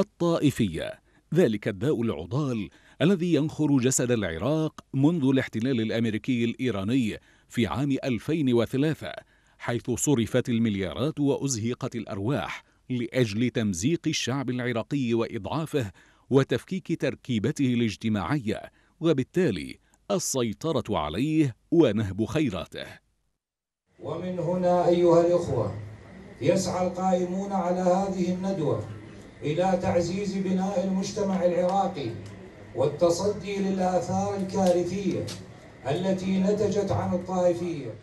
الطائفية ذلك الداء العضال الذي ينخر جسد العراق منذ الاحتلال الأمريكي الإيراني في عام 2003 حيث صرفت المليارات وأزهقت الأرواح لأجل تمزيق الشعب العراقي وإضعافه وتفكيك تركيبته الاجتماعية وبالتالي السيطرة عليه ونهب خيراته ومن هنا أيها الإخوة يسعى القائمون على هذه الندوة إلى تعزيز بناء المجتمع العراقي والتصدي للآثار الكارثية التي نتجت عن الطائفية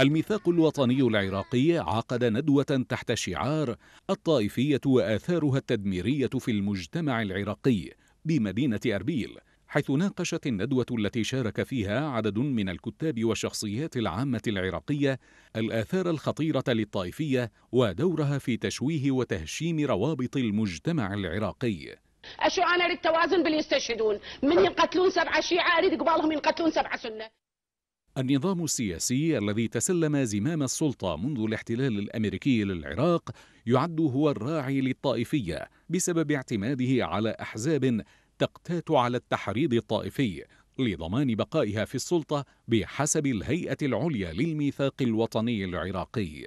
الميثاق الوطني العراقي عقد ندوة تحت شعار الطائفية وآثارها التدميرية في المجتمع العراقي بمدينة أربيل حيث ناقشت الندوة التي شارك فيها عدد من الكتاب والشخصيات العامة العراقية الآثار الخطيرة للطائفية ودورها في تشويه وتهشيم روابط المجتمع العراقي أشو أريد للتوازن باليستشهدون من ينقتلون سبعة شيعة أريد قبالهم ينقتلون سبعة سنة النظام السياسي الذي تسلم زمام السلطة منذ الاحتلال الأمريكي للعراق يعد هو الراعي للطائفية بسبب اعتماده على أحزاب تقتات على التحريض الطائفي لضمان بقائها في السلطة بحسب الهيئة العليا للميثاق الوطني العراقي.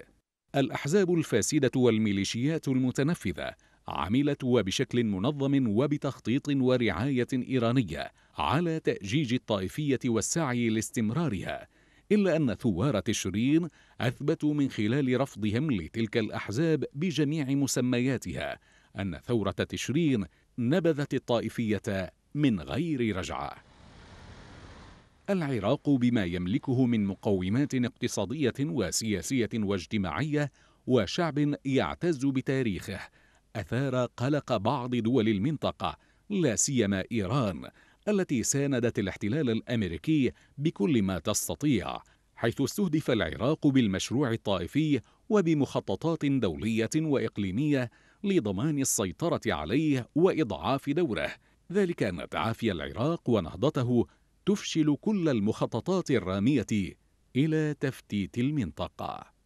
الأحزاب الفاسدة والميليشيات المتنفذة عملت وبشكل منظم وبتخطيط ورعاية إيرانية على تأجيج الطائفية والسعي لاستمرارها، إلا أن ثوار تشرين أثبتوا من خلال رفضهم لتلك الأحزاب بجميع مسمياتها أن ثورة تشرين نبذت الطائفية من غير رجعة العراق بما يملكه من مقومات اقتصادية وسياسية واجتماعية وشعب يعتز بتاريخه أثار قلق بعض دول المنطقة لا سيما إيران التي ساندت الاحتلال الأمريكي بكل ما تستطيع حيث استهدف العراق بالمشروع الطائفي وبمخططات دولية وإقليمية لضمان السيطرة عليه وإضعاف دوره ذلك أن تعافي العراق ونهضته تفشل كل المخططات الرامية إلى تفتيت المنطقة